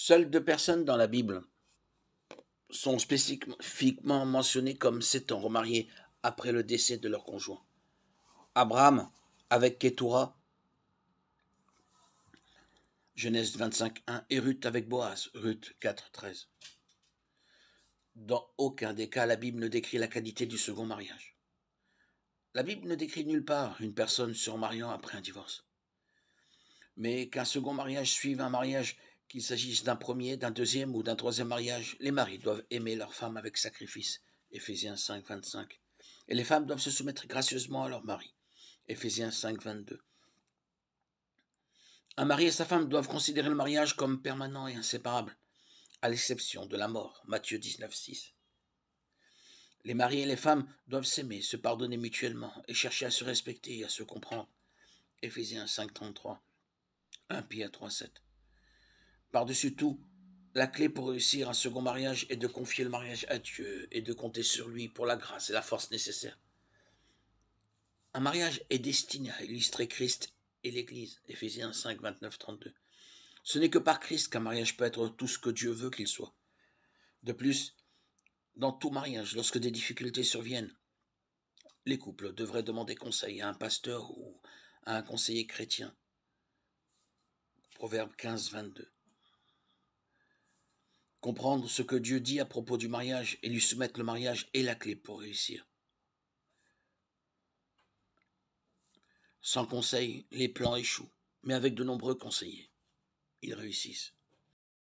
Seules deux personnes dans la Bible sont spécifiquement mentionnées comme s'étant remariées après le décès de leur conjoint. Abraham avec Keturah, Genèse 25.1, et Ruth avec Boaz, Ruth 4.13. Dans aucun des cas, la Bible ne décrit la qualité du second mariage. La Bible ne décrit nulle part une personne se remariant après un divorce. Mais qu'un second mariage suive un mariage qu'il s'agisse d'un premier, d'un deuxième ou d'un troisième mariage, les maris doivent aimer leurs femmes avec sacrifice. Éphésiens 5, 25. Et les femmes doivent se soumettre gracieusement à leur mari. Éphésiens 5, 22. Un mari et sa femme doivent considérer le mariage comme permanent et inséparable, à l'exception de la mort. Matthieu 19, 6. Les maris et les femmes doivent s'aimer, se pardonner mutuellement et chercher à se respecter et à se comprendre. Éphésiens 5, 33. 1 Pierre 3, 7. Par-dessus tout, la clé pour réussir un second mariage est de confier le mariage à Dieu et de compter sur lui pour la grâce et la force nécessaires. Un mariage est destiné à illustrer Christ et l'Église. Éphésiens 5, 29, 32. Ce n'est que par Christ qu'un mariage peut être tout ce que Dieu veut qu'il soit. De plus, dans tout mariage, lorsque des difficultés surviennent, les couples devraient demander conseil à un pasteur ou à un conseiller chrétien. Proverbe 15, 22 comprendre ce que Dieu dit à propos du mariage et lui soumettre le mariage est la clé pour réussir. Sans conseil, les plans échouent, mais avec de nombreux conseillers, ils réussissent.